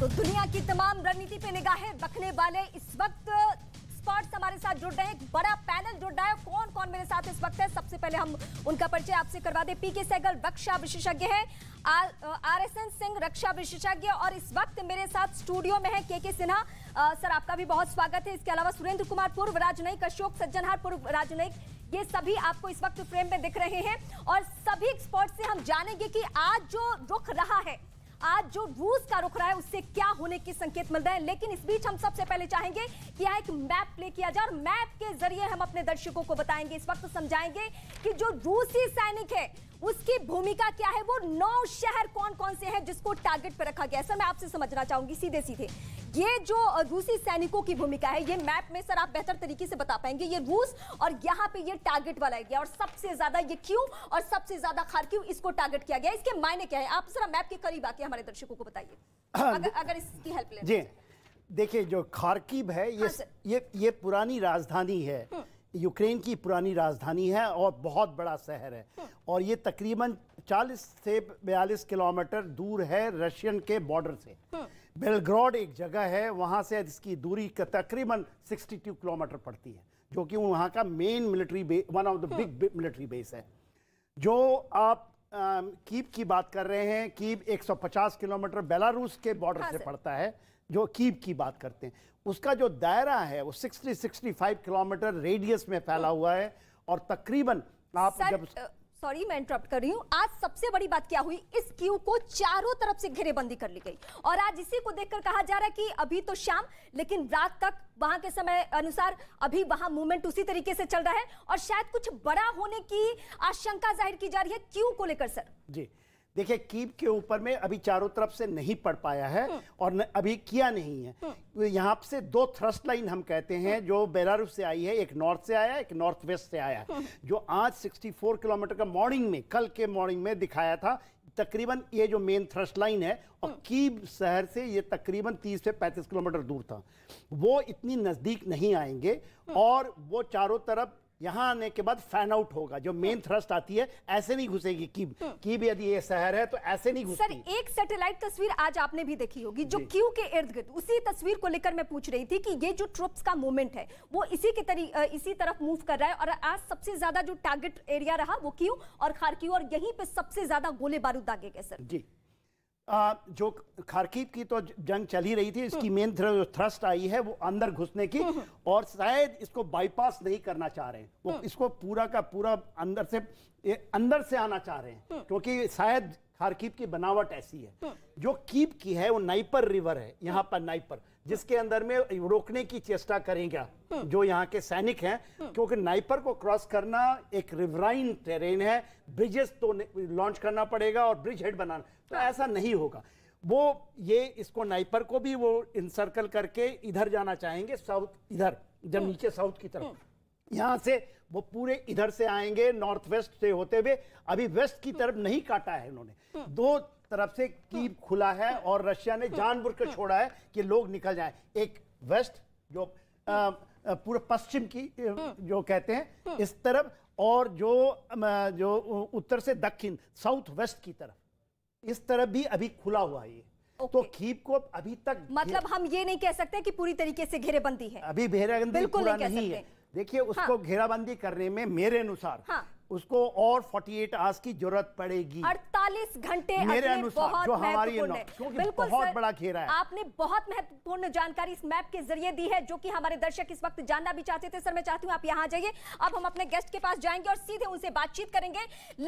तो दुनिया की तमाम रणनीति पे निगाहें रखने वाले इस वक्त स्पॉट्स हमारे साथ जुड़ रहे हैं एक बड़ा पैनल जुड़ रहा है कौन कौन मेरे साथ इस वक्त है सबसे पहले हम उनका परिचय आपसे करवा दें पी के सहगल रक्षा विशेषज्ञ है आर एस एन सिंह रक्षा विशेषज्ञ और इस वक्त मेरे साथ स्टूडियो में है के के सिन्हा सर आपका भी बहुत स्वागत है इसके अलावा सुरेंद्र कुमार पूर्व राजनयिक अशोक सज्जनहार पूर्व राजनयिक ये सभी आपको इस वक्त फ्रेम में दिख रहे हैं और सभी स्पॉट से हम जानेंगे कि आज जो रुख रहा है आज जो रूस का रुख रहा है उससे क्या होने के संकेत मिल रहे हैं लेकिन इस बीच हम सबसे पहले चाहेंगे कि यह एक मैप प्ले किया जाए और मैप के जरिए हम अपने दर्शकों को बताएंगे इस वक्त समझाएंगे कि जो रूसी सैनिक है उसकी भूमिका क्या है वो नौ शहर कौन कौन से हैं जिसको टारगेट पर रखा गया सर मैं आपसे समझना चाहूंगी सीधे सीधे ये जो रूसी सैनिकों की भूमिका है ये मैप में सर आप बेहतर तरीके से बता पाएंगे ये रूस और यहाँ पे ये टारगेट वाला एरिया और सबसे ज्यादा ये क्यों और सबसे ज्यादा खार क्यों इसको टारगेट किया गया इसके मायने क्या है आप सर मैप के करीब आके हमारे दर्शकों को बताइए हाँ, अगर, इसकी हेल्प ले जी देखिए जो खारकीब है ये हाँ ये ये पुरानी राजधानी है हम्म। यूक्रेन की पुरानी राजधानी है और बहुत बड़ा शहर है हम्म। और ये तकरीबन 40 से 42 किलोमीटर दूर है रशियन के बॉर्डर से हम्म। बेलग्रॉड एक जगह है वहाँ से इसकी दूरी तकरीबन 62 किलोमीटर पड़ती है जो कि वहाँ का main military base one of the big military base है जो आप आ, कीप की बात कर रहे हैं कीप 150 किलोमीटर बेलारूस के बॉर्डर हाँ से पड़ता है जो कीप की बात करते हैं उसका जो दायरा है वो 60 65 किलोमीटर रेडियस में फैला हाँ। हुआ है और तकरीबन आप सर, जब सॉरी मैं इंटरप्ट कर रही हूँ आज सबसे बड़ी बात क्या हुई इस क्यू को चारों तरफ से घेरेबंदी कर ली गई और आज इसी को देखकर कहा जा रहा है कि अभी तो शाम लेकिन रात तक वहां के समय अनुसार अभी वहां मूवमेंट उसी तरीके से चल रहा है और शायद कुछ बड़ा होने की आशंका जाहिर की जा रही है क्यू को लेकर सर जी देखिए कीप के ऊपर में अभी चारों तरफ से नहीं पड़ पाया है हम्म। और न, अभी किया नहीं है तो यहाँ से दो थ्रस्ट लाइन हम कहते हैं हम्म। जो बेलारूस से आई है एक नॉर्थ से आया एक नॉर्थ वेस्ट से आया जो आज 64 किलोमीटर का मॉर्निंग में कल के मॉर्निंग में दिखाया था तकरीबन ये जो मेन थ्रस्ट लाइन है और कीब शहर से ये तकरीबन 30 से 35 किलोमीटर दूर था वो इतनी नज़दीक नहीं आएंगे और वो चारों तरफ यहाँ आने के बाद फैन आउट होगा जो मेन थ्रस्ट आती है ऐसे नहीं घुसेगी कीब हम्म। कीब यदि ये शहर है तो ऐसे नहीं घुसेगी सर एक सैटेलाइट तस्वीर आज आपने भी देखी होगी जो क्यू के इर्द गिर्द उसी तस्वीर को लेकर मैं पूछ रही थी कि ये जो ट्रुप्स का मूवमेंट है वो इसी के तरी इसी तरफ मूव कर रहा है और आज सबसे ज्यादा जो टारगेट एरिया रहा वो क्यू और खारक्यू और यहीं पर सबसे ज्यादा गोले बारूद दागे गए सर जी आ, जो खारकीब की तो जंग चल ही रही थी इसकी हम्म। मेन जो थ्रस्ट आई है वो अंदर घुसने की हम्म, हम्म। और शायद इसको बाईपास नहीं करना चाह रहे हैं वो इसको पूरा का पूरा अंदर से अंदर से आना चाह रहे हैं क्योंकि शायद खारकीप की बनावट ऐसी है तो जो कीप की है वो नाइपर रिवर है यहाँ पर नाइपर जिसके अंदर में रोकने की चेष्टा करेंगे तो जो यहाँ के सैनिक हैं तो क्योंकि नाइपर को क्रॉस करना एक रिवराइन टेरेन है ब्रिजेस तो लॉन्च करना पड़ेगा और ब्रिज हेड बनाना तो ऐसा नहीं होगा वो ये इसको नाइपर को भी वो इंसर्कल करके इधर जाना चाहेंगे साउथ इधर जब नीचे साउथ की तरफ यहाँ से वो पूरे इधर से आएंगे नॉर्थ वेस्ट से होते हुए अभी वेस्ट की तरफ नहीं काटा है उन्होंने दो तरफ से की खुला है और रशिया ने जानबूझकर छोड़ा है कि लोग निकल जाए एक वेस्ट जो पूरे पश्चिम की जो कहते हैं इस तरफ और जो जो उत्तर से दक्षिण साउथ वेस्ट की तरफ इस तरफ भी अभी खुला हुआ है ये Okay. तो खीप को अभी तक मतलब हम ये नहीं कह सकते कि पूरी तरीके से घेरेबंदी है अभी घेराबंदी बिल्कुल नहीं, नहीं है देखिए हाँ। उसको हाँ। घेराबंदी करने में मेरे अनुसार हाँ। उसको और 48 आवर्स की जरूरत पड़ेगी 48 घंटे मेरे अनुसार जो हमारी क्योंकि बहुत बड़ा घेरा है आपने बहुत महत्वपूर्ण जानकारी इस मैप के जरिए दी है जो कि हमारे दर्शक इस वक्त जानना भी चाहते थे सर मैं चाहती हूँ आप यहाँ जाइए अब हम अपने गेस्ट के पास जाएंगे और सीधे उनसे बातचीत करेंगे